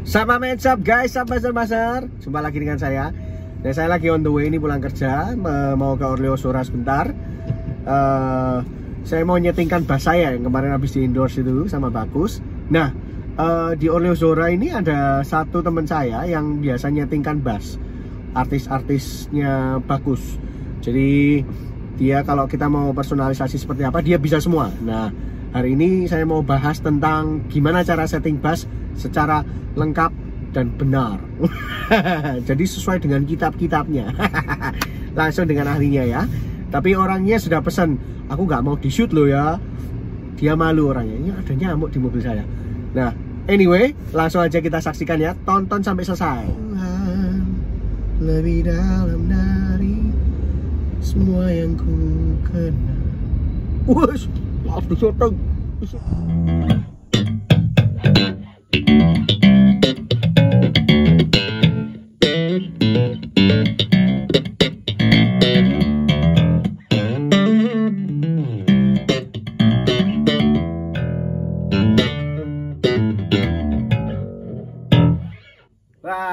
Sama mensap guys, sama masar-masar Jumpa lagi dengan saya Dan saya lagi on the way, ini pulang kerja Mau ke Orleo Sora sebentar uh, Saya mau nyetingkan bas saya yang kemarin habis di endorse itu sama Bagus Nah, uh, di Orleo Sora ini ada satu teman saya yang biasa nyetingkan bass Artis-artisnya Bagus Jadi dia kalau kita mau personalisasi seperti apa, dia bisa semua Nah, Hari ini saya mau bahas tentang gimana cara setting bass secara lengkap dan benar. Jadi sesuai dengan kitab-kitabnya. Langsung dengan ahlinya ya. Tapi orangnya sudah pesan, aku nggak mau di shoot loh ya. Dia malu orangnya. Ini ada nyamuk di mobil saya. Nah, anyway, langsung aja kita saksikan ya. Tonton sampai selesai. Lebih dalam dari semua yang ku kenal. Wush. Wah,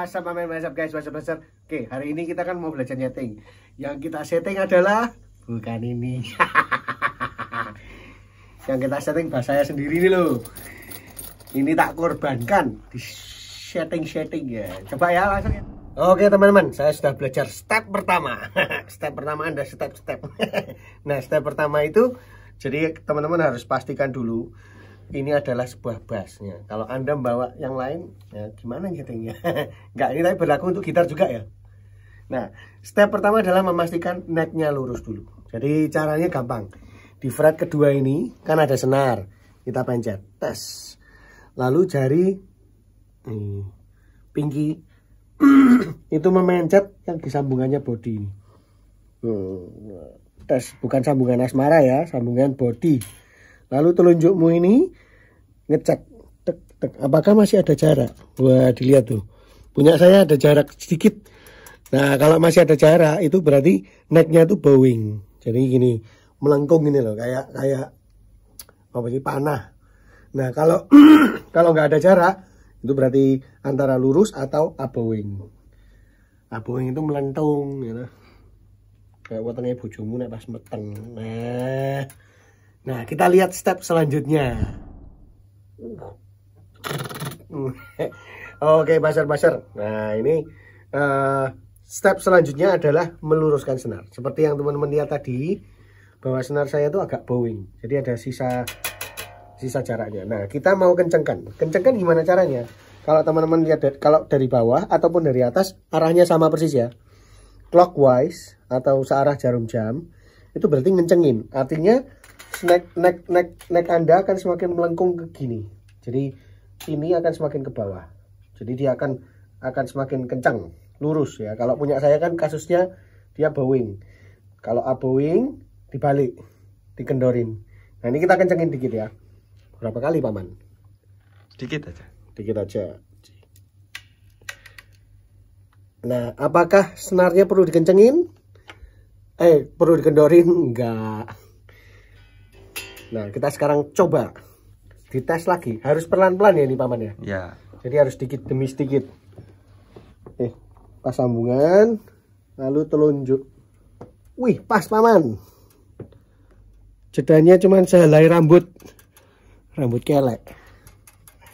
sama main WhatsApp guys, WhatsApp besar. Oke, hari ini kita kan mau belajar setting. Yang kita setting adalah bukan ini. yang kita setting bahasa saya sendiri nih loh ini tak korbankan di setting-setting ya coba ya langsung ya Oke teman-teman, saya sudah belajar step pertama. step pertama Anda step-step. nah, step pertama itu jadi teman-teman harus pastikan dulu ini adalah sebuah bassnya. Kalau Anda membawa yang lain, ya gimana settingnya? Enggak, ini tapi berlaku untuk gitar juga ya. Nah, step pertama adalah memastikan necknya lurus dulu. Jadi caranya gampang di fret kedua ini kan ada senar. Kita pencet. Tes. Lalu jari hmm, pinky itu memencet yang disambungannya body ini. Hmm, tes bukan sambungan asmara ya, sambungan body. Lalu telunjukmu ini ngecek tek, tek. apakah masih ada jarak. Buat dilihat tuh. Punya saya ada jarak sedikit. Nah, kalau masih ada jarak itu berarti necknya itu bowing. Jadi gini, melengkung ini loh kayak kayak apa sih panah nah kalau kalau nggak ada jarak itu berarti antara lurus atau abowing abowing itu melentung gitu ya kayak wetenge bojomu nek pas meteng nah nah kita lihat step selanjutnya Oke, pasar-pasar. Nah, ini uh, step selanjutnya adalah meluruskan senar. Seperti yang teman-teman lihat tadi, bahwa senar saya itu agak bowing jadi ada sisa sisa jaraknya nah kita mau kencengkan kencengkan gimana caranya kalau teman-teman lihat dari, kalau dari bawah ataupun dari atas arahnya sama persis ya clockwise atau searah jarum jam itu berarti ngencengin artinya neck neck neck neck anda akan semakin melengkung ke gini jadi ini akan semakin ke bawah jadi dia akan akan semakin kencang lurus ya kalau punya saya kan kasusnya dia bowing kalau a bowing dibalik dikendorin nah ini kita kencengin dikit ya berapa kali paman dikit aja dikit aja nah apakah senarnya perlu dikencengin eh perlu dikendorin enggak nah kita sekarang coba dites lagi harus pelan-pelan ya ini paman ya ya jadi harus sedikit demi sedikit eh pas sambungan lalu telunjuk wih pas paman jedanya cuman sehelai rambut rambut kelek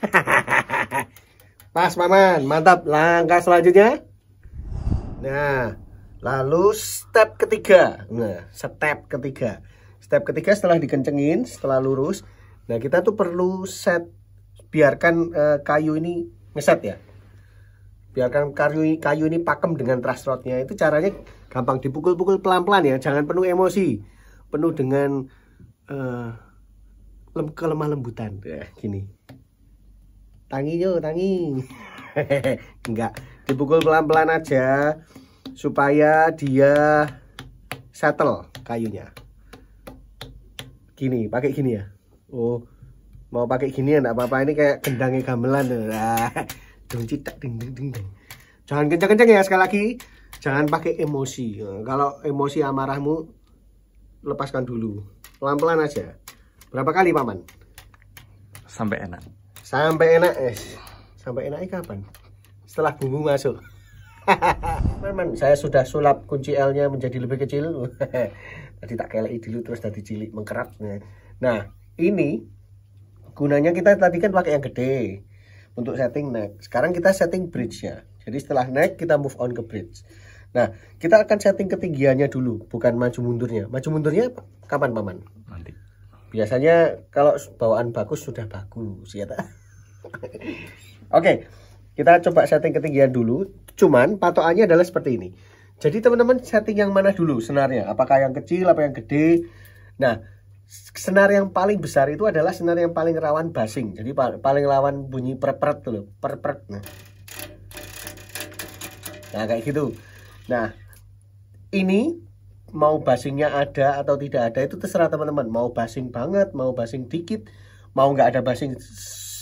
pas paman mantap langkah selanjutnya nah lalu step ketiga nah step ketiga step ketiga setelah dikencengin setelah lurus nah kita tuh perlu set biarkan uh, kayu ini ngeset ya biarkan kayu kayu ini pakem dengan truss rodnya itu caranya gampang dipukul-pukul pelan-pelan ya jangan penuh emosi penuh dengan uh, lem kelemah lembutan ya, gini tangi yo tangi enggak dipukul pelan-pelan aja supaya dia settle kayunya gini pakai gini ya oh mau pakai gini ya enggak apa-apa ini kayak gendangnya gamelan dong cetak ding ding ding jangan kenceng-kenceng ya sekali lagi jangan pakai emosi kalau emosi amarahmu lepaskan dulu pelan-pelan aja berapa kali paman sampai enak sampai enak eh sampai enak kapan setelah bumbu masuk Paman, saya sudah sulap kunci L-nya menjadi lebih kecil. Tadi tak kelei dulu terus tadi cilik mengkerap. Nah, ini gunanya kita tadi kan pakai yang gede untuk setting neck. Sekarang kita setting bridge-nya. Jadi setelah neck kita move on ke bridge. Nah, kita akan setting ketinggiannya dulu, bukan maju mundurnya. Maju mundurnya kapan, Paman? Nanti. Biasanya kalau bawaan bagus sudah bagus, ya tak? Oke, kita coba setting ketinggian dulu. Cuman patokannya adalah seperti ini. Jadi teman-teman setting yang mana dulu senarnya? Apakah yang kecil, apa yang gede? Nah, senar yang paling besar itu adalah senar yang paling rawan basing. Jadi paling rawan bunyi perpret tuh loh, Nah. nah, kayak gitu. Nah, ini mau basingnya ada atau tidak ada itu terserah teman-teman. Mau basing banget, mau basing dikit, mau nggak ada basing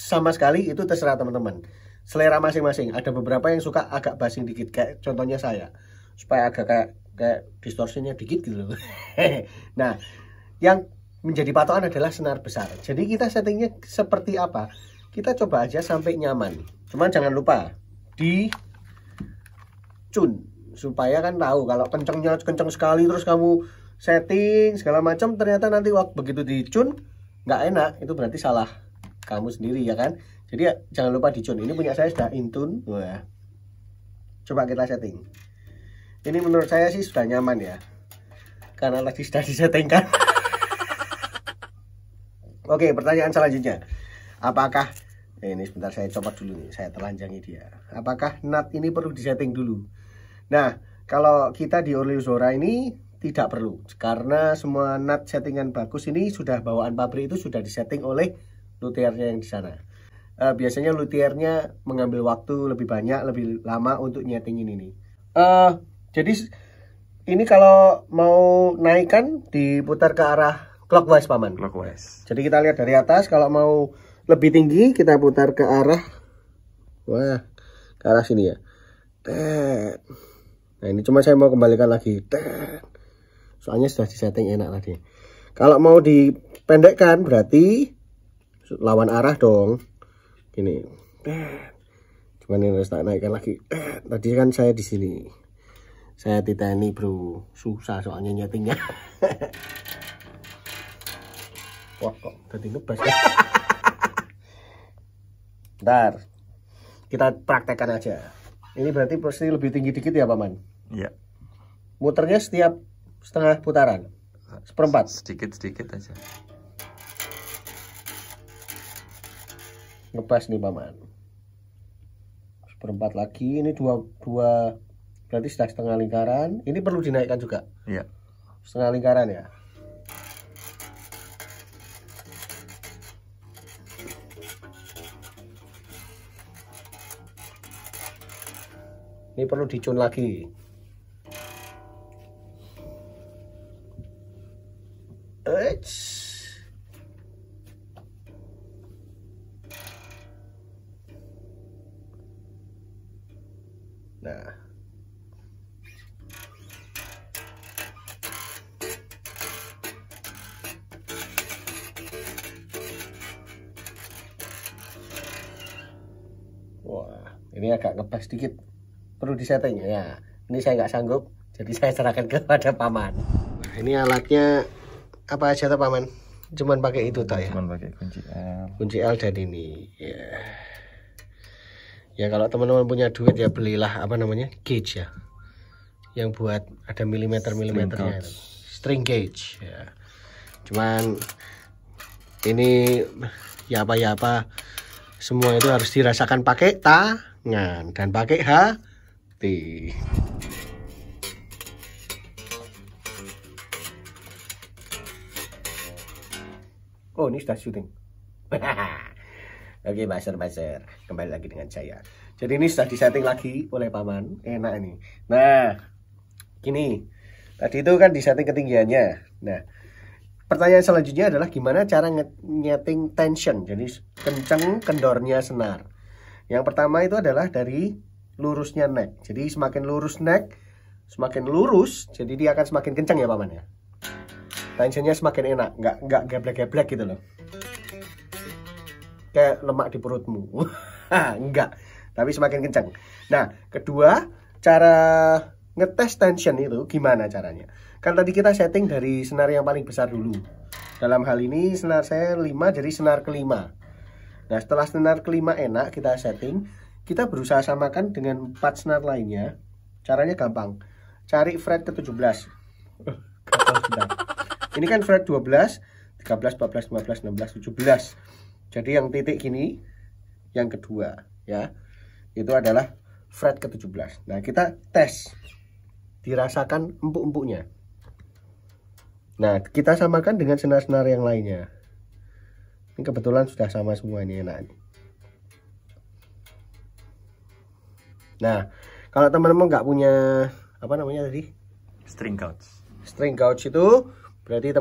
sama sekali itu terserah teman-teman. Selera masing-masing. Ada beberapa yang suka agak basing dikit kayak contohnya saya. Supaya agak kayak kayak distorsinya dikit gitu loh. nah, yang menjadi patokan adalah senar besar. Jadi kita settingnya seperti apa? Kita coba aja sampai nyaman. Cuman jangan lupa di cun supaya kan tahu kalau kencengnya kenceng sekali terus kamu setting segala macam ternyata nanti waktu begitu dicun nggak enak itu berarti salah kamu sendiri ya kan jadi ya, jangan lupa dicun ini punya saya sudah intun Wah. coba kita setting ini menurut saya sih sudah nyaman ya karena lagi sudah disettingkan oke pertanyaan selanjutnya apakah eh, ini sebentar saya copot dulu nih saya telanjangi dia apakah nut ini perlu disetting dulu Nah, kalau kita di Orleo Zora ini tidak perlu karena semua nut settingan bagus ini sudah bawaan pabrik itu sudah disetting oleh luthiernya yang di sana. Uh, biasanya luthiernya mengambil waktu lebih banyak, lebih lama untuk nyetingin ini. Uh, jadi ini kalau mau naikkan diputar ke arah clockwise paman. Clockwise. Jadi kita lihat dari atas kalau mau lebih tinggi kita putar ke arah wah ke arah sini ya. Eh nah ini cuma saya mau kembalikan lagi soalnya sudah disetting enak tadi kalau mau dipendekkan berarti lawan arah dong gini cuma ini harus tak naikkan lagi tadi kan saya di sini saya titani bro susah soalnya nyetingnya wah kok tadi ngebas ya? ntar kita praktekkan aja ini berarti pasti lebih tinggi dikit ya, Paman? Iya. Muternya setiap setengah putaran? Seperempat? Sedikit-sedikit aja. Ngepas nih, Paman. Seperempat lagi, ini dua, dua berarti sudah setengah lingkaran. Ini perlu dinaikkan juga? Iya. Setengah lingkaran ya? ini perlu dicun lagi Eits. nah ini agak ngepes sedikit perlu disetting ya ini saya nggak sanggup jadi saya serahkan kepada paman nah, ini alatnya apa aja tuh paman cuman pakai itu tak ya cuman pakai kunci L kunci L dan ini ya ya kalau teman-teman punya duit ya belilah apa namanya gauge ya yang buat ada milimeter milimeternya string gauge ya cuman ini ya apa ya apa semua itu harus dirasakan pakai tangan dan pakai h putih oh ini sudah syuting Oke, baser-baser kembali lagi dengan saya. Jadi ini sudah disetting lagi oleh paman, enak ini. Nah, gini, tadi itu kan disetting ketinggiannya. Nah, pertanyaan selanjutnya adalah gimana cara nyeting tension, jadi kenceng kendornya senar. Yang pertama itu adalah dari lurusnya neck. Jadi semakin lurus neck, semakin lurus, jadi dia akan semakin kencang ya paman ya. Tensionnya semakin enak, nggak nggak geblek-geblek gitu loh. Kayak lemak di perutmu. nggak. tapi semakin kencang. Nah, kedua, cara ngetes tension itu gimana caranya? Kan tadi kita setting dari senar yang paling besar dulu. Dalam hal ini senar saya 5 jadi senar kelima. Nah, setelah senar kelima enak kita setting, kita berusaha samakan dengan empat senar lainnya. Caranya gampang. Cari fret ke-17. Eh, ini kan fret 12, 13, 14, 15, 16, 17. Jadi yang titik gini yang kedua ya. Itu adalah fret ke-17. Nah, kita tes dirasakan empuk-empuknya. Nah, kita samakan dengan senar-senar yang lainnya. Ini kebetulan sudah sama semua ini enak. Nah, kalau teman-teman nggak punya apa namanya tadi? String gauge. String gauge itu berarti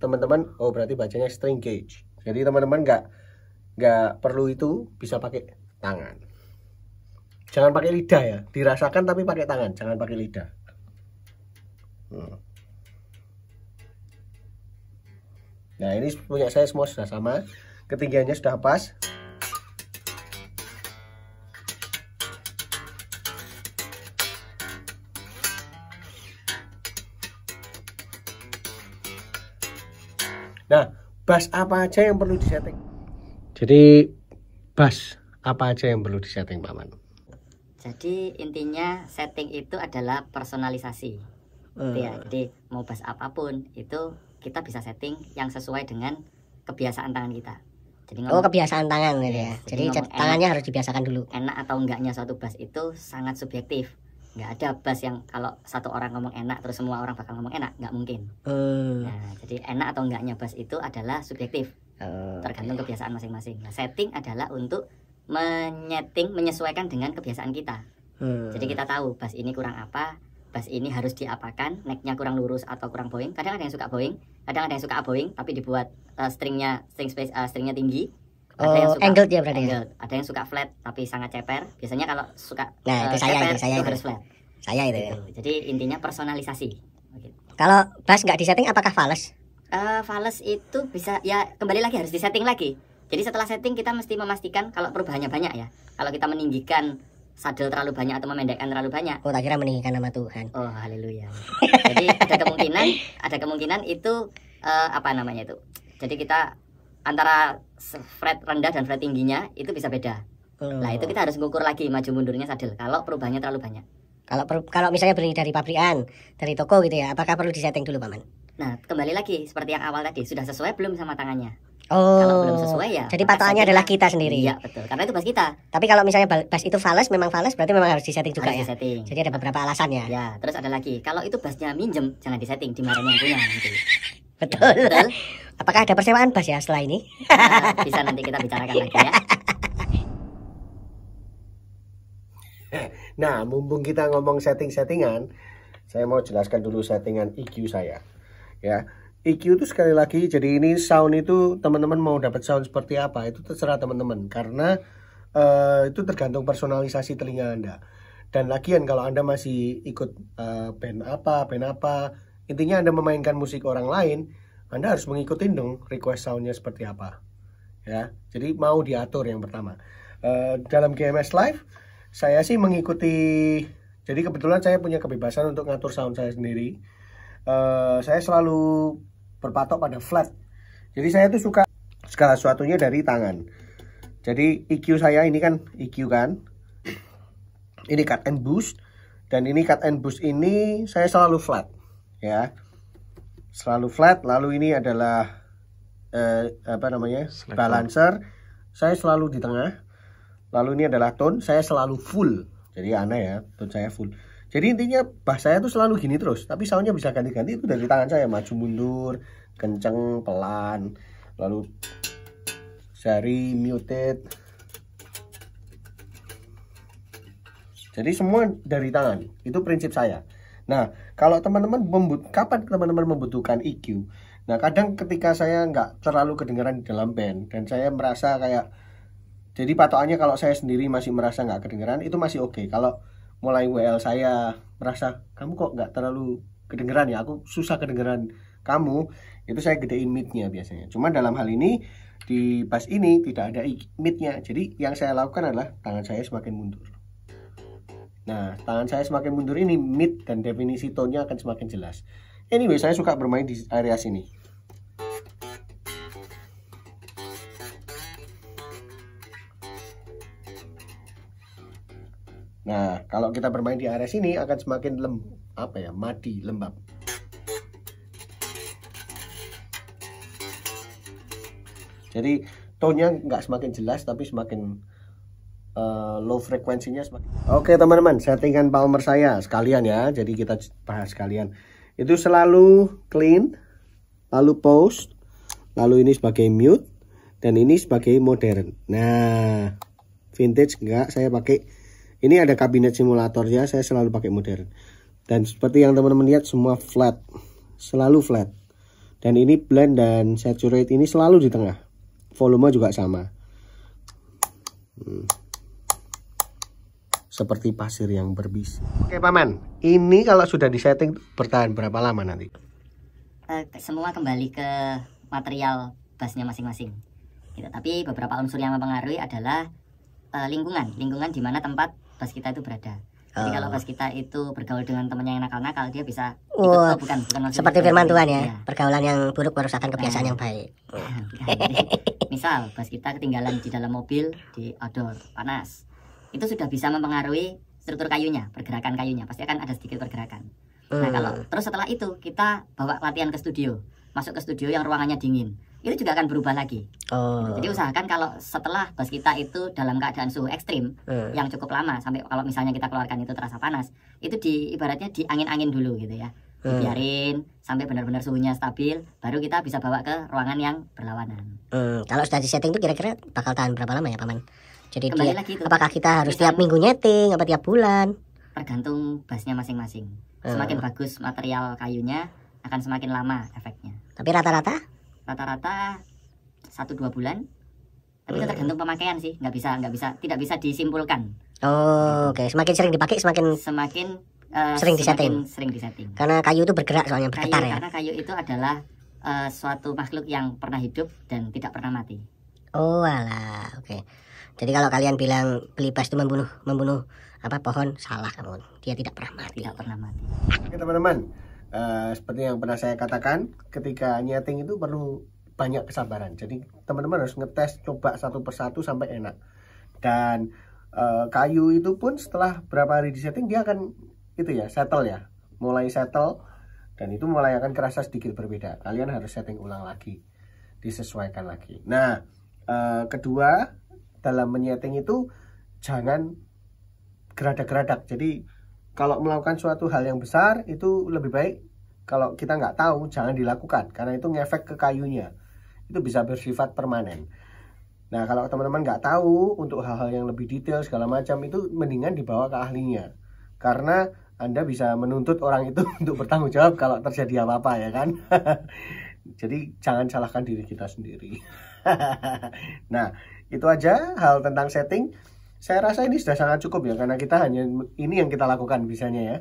teman-teman oh berarti bacanya string gauge. Jadi teman-teman nggak nggak perlu itu bisa pakai tangan. Jangan pakai lidah ya, dirasakan tapi pakai tangan, jangan pakai lidah. Hmm. Nah ini punya saya semua sudah sama, ketinggiannya sudah pas. Nah, bass apa aja yang perlu disetting? Jadi bass apa aja yang perlu disetting, Pak Man? Jadi intinya setting itu adalah personalisasi. Uh. Ya, eh. jadi mau bass apapun itu kita bisa setting yang sesuai dengan kebiasaan tangan kita. Jadi ngomong, oh kebiasaan tangan gitu ya. yes, ya. Jadi, jadi tangannya enak, harus dibiasakan dulu. Enak atau enggaknya suatu bass itu sangat subjektif nggak ada bas yang kalau satu orang ngomong enak terus semua orang bakal ngomong enak nggak mungkin uh. nah, jadi enak atau enggaknya bas itu adalah subjektif uh, tergantung kebiasaan masing-masing nah, setting adalah untuk menyeting menyesuaikan dengan kebiasaan kita uh. jadi kita tahu bas ini kurang apa bas ini harus diapakan necknya kurang lurus atau kurang boeing kadang ada yang suka boeing kadang ada yang suka boeing tapi dibuat uh, stringnya string space uh, stringnya tinggi ada angle dia berarti angle. Ya? ada yang suka flat tapi sangat ceper biasanya kalau suka nah itu uh, saya ceper, itu saya itu harus flat saya itu, ya. jadi intinya personalisasi kalau bass nggak disetting apakah fals uh, eh, fals itu bisa ya kembali lagi harus disetting lagi jadi setelah setting kita mesti memastikan kalau perubahannya banyak ya kalau kita meninggikan sadel terlalu banyak atau memendekkan terlalu banyak. Oh, tak kira meninggikan nama Tuhan. Oh, haleluya. Jadi ada kemungkinan, ada kemungkinan itu uh, apa namanya itu. Jadi kita antara fret rendah dan fret tingginya itu bisa beda. Hmm. Nah itu kita oh. harus ngukur lagi maju mundurnya sadel kalau perubahannya terlalu banyak. Kalau per, kalau misalnya beli dari pabrikan, dari toko gitu ya, apakah perlu disetting dulu paman? Nah kembali lagi seperti yang awal tadi sudah sesuai belum sama tangannya. Oh. Kalau belum oh, sesuai ya. Jadi patokannya adalah kita sendiri. Iya betul. Karena itu bas kita. Tapi kalau misalnya bas itu fals, memang fals berarti memang harus disetting juga harus ya. Disetting. Jadi ada beberapa alasan ya. Ya. Terus ada lagi, kalau itu basnya minjem jangan disetting dimarahin yang punya nanti. Betul. Betul. Iya. Apakah ada persewaan bas ya setelah ini? Nah, bisa nanti kita bicarakan lagi ya. Nah, mumpung kita ngomong setting-settingan, saya mau jelaskan dulu settingan EQ saya. Ya, EQ itu sekali lagi, jadi ini sound itu teman-teman mau dapat sound seperti apa itu terserah teman-teman karena uh, itu tergantung personalisasi telinga anda. Dan lagian kalau anda masih ikut uh, band apa, band apa, Intinya Anda memainkan musik orang lain, Anda harus mengikuti dong request soundnya seperti apa. Ya, jadi mau diatur yang pertama. Uh, dalam GMS Live, saya sih mengikuti. Jadi kebetulan saya punya kebebasan untuk ngatur sound saya sendiri. Uh, saya selalu berpatok pada flat. Jadi saya tuh suka segala sesuatunya dari tangan. Jadi EQ saya ini kan EQ kan. Ini cut and boost dan ini cut and boost ini saya selalu flat ya selalu flat lalu ini adalah eh, apa namanya Selector. balancer saya selalu di tengah lalu ini adalah tone saya selalu full jadi aneh ya tone saya full jadi intinya bah saya tuh selalu gini terus tapi soundnya bisa ganti-ganti itu dari tangan saya maju mundur kenceng pelan lalu seri muted jadi semua dari tangan itu prinsip saya nah kalau teman-teman membut kapan teman-teman membutuhkan EQ? Nah, kadang ketika saya nggak terlalu kedengeran di dalam band dan saya merasa kayak jadi patokannya kalau saya sendiri masih merasa nggak kedengeran itu masih oke. Okay. Kalau mulai WL saya merasa kamu kok nggak terlalu kedengeran ya, aku susah kedengeran kamu, itu saya gedein midnya biasanya. Cuma dalam hal ini di bass ini tidak ada midnya, jadi yang saya lakukan adalah tangan saya semakin mundur. Nah, tangan saya semakin mundur ini mid dan definisi tone-nya akan semakin jelas. Anyway, saya suka bermain di area sini. Nah, kalau kita bermain di area sini akan semakin lem apa ya, madi, lembab. Jadi, tone-nya nggak semakin jelas tapi semakin uh, low frekuensinya semakin Oke teman-teman settingan palmer saya sekalian ya jadi kita bahas sekalian itu selalu clean lalu post lalu ini sebagai mute dan ini sebagai modern nah vintage enggak saya pakai ini ada kabinet simulatornya saya selalu pakai modern dan seperti yang teman-teman lihat semua flat selalu flat dan ini blend dan saturate ini selalu di tengah volume juga sama hmm seperti pasir yang berbisik. Oke paman, ini kalau sudah disetting bertahan berapa lama nanti? Eh, semua kembali ke material basnya masing-masing. Gitu. Tapi beberapa unsur yang mempengaruhi adalah uh, lingkungan, lingkungan di mana tempat bas kita itu berada. Jadi oh. kalau ah. bas kita itu bergaul dengan temannya yang nakal-nakal dia bisa ikut, oh, oh bukan bukan seperti firman Tuhan ya, ya. Pergaulan yang buruk merusakkan nah. kebiasaan nah, yang baik. Nah, Misal bas kita ketinggalan di dalam mobil di outdoor panas itu sudah bisa mempengaruhi struktur kayunya, pergerakan kayunya. Pasti akan ada sedikit pergerakan. Hmm. Nah, kalau hmm. terus setelah itu kita bawa latihan ke studio. Masuk ke studio yang ruangannya dingin. Itu juga akan berubah lagi. Oh. Jadi usahakan kalau setelah bas kita itu dalam keadaan suhu ekstrim hmm. yang cukup lama sampai kalau misalnya kita keluarkan itu terasa panas, itu di ibaratnya di angin-angin dulu gitu ya. Hmm. sampai benar-benar suhunya stabil, baru kita bisa bawa ke ruangan yang berlawanan. Hmm. Kalau sudah di setting itu kira-kira bakal tahan berapa lama ya, Paman? Jadi dia, itu. apakah kita harus tiap minggu nyeting apa tiap bulan? Tergantung bassnya masing-masing. Hmm. Semakin bagus material kayunya akan semakin lama efeknya. Tapi rata-rata? Rata-rata satu dua bulan. Tapi itu hmm. tergantung pemakaian sih, nggak bisa nggak bisa tidak bisa disimpulkan. Oh, oke. Okay. Semakin sering dipakai semakin semakin uh, sering disetting. Sering disetting. Karena kayu itu bergerak soalnya bergetar ya. Karena kayu itu adalah uh, suatu makhluk yang pernah hidup dan tidak pernah mati. Oh, alah. Oke. Okay. Jadi kalau kalian bilang Belibas itu membunuh membunuh apa pohon salah kamu. Dia tidak pernah mati. Tidak pernah mati. Oke teman-teman, uh, seperti yang pernah saya katakan, ketika nyeting itu perlu banyak kesabaran. Jadi teman-teman harus ngetes coba satu persatu sampai enak. Dan uh, kayu itu pun setelah berapa hari disetting dia akan itu ya settle ya, mulai settle dan itu mulai akan kerasa sedikit berbeda. Kalian harus setting ulang lagi, disesuaikan lagi. Nah, uh, kedua dalam menyeting itu jangan geradak-geradak. Jadi kalau melakukan suatu hal yang besar itu lebih baik kalau kita nggak tahu jangan dilakukan karena itu ngefek ke kayunya. Itu bisa bersifat permanen. Nah kalau teman-teman nggak tahu untuk hal-hal yang lebih detail segala macam itu mendingan dibawa ke ahlinya karena anda bisa menuntut orang itu untuk bertanggung jawab kalau terjadi apa-apa ya kan. Jadi jangan salahkan diri kita sendiri. nah, itu aja hal tentang setting. Saya rasa ini sudah sangat cukup ya karena kita hanya ini yang kita lakukan biasanya ya.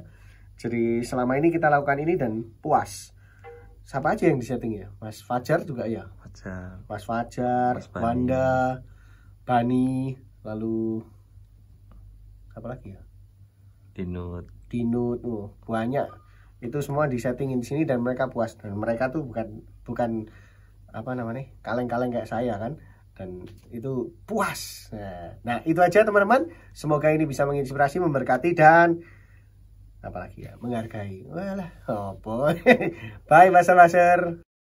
Jadi selama ini kita lakukan ini dan puas. Siapa aja yang di setting ya? Mas Fajar juga ya? Fajar. Mas Fajar, Mas Bani. Wanda, Bani, lalu apa lagi ya? Dinut. Dinut, oh, banyak. Itu semua disettingin di sini dan mereka puas dan mereka tuh bukan bukan apa namanya kaleng-kaleng kayak saya kan dan itu puas. Nah, nah itu aja teman-teman. Semoga ini bisa menginspirasi, memberkati dan apalagi ya menghargai. Walah, oh boy. Bye, Master Master.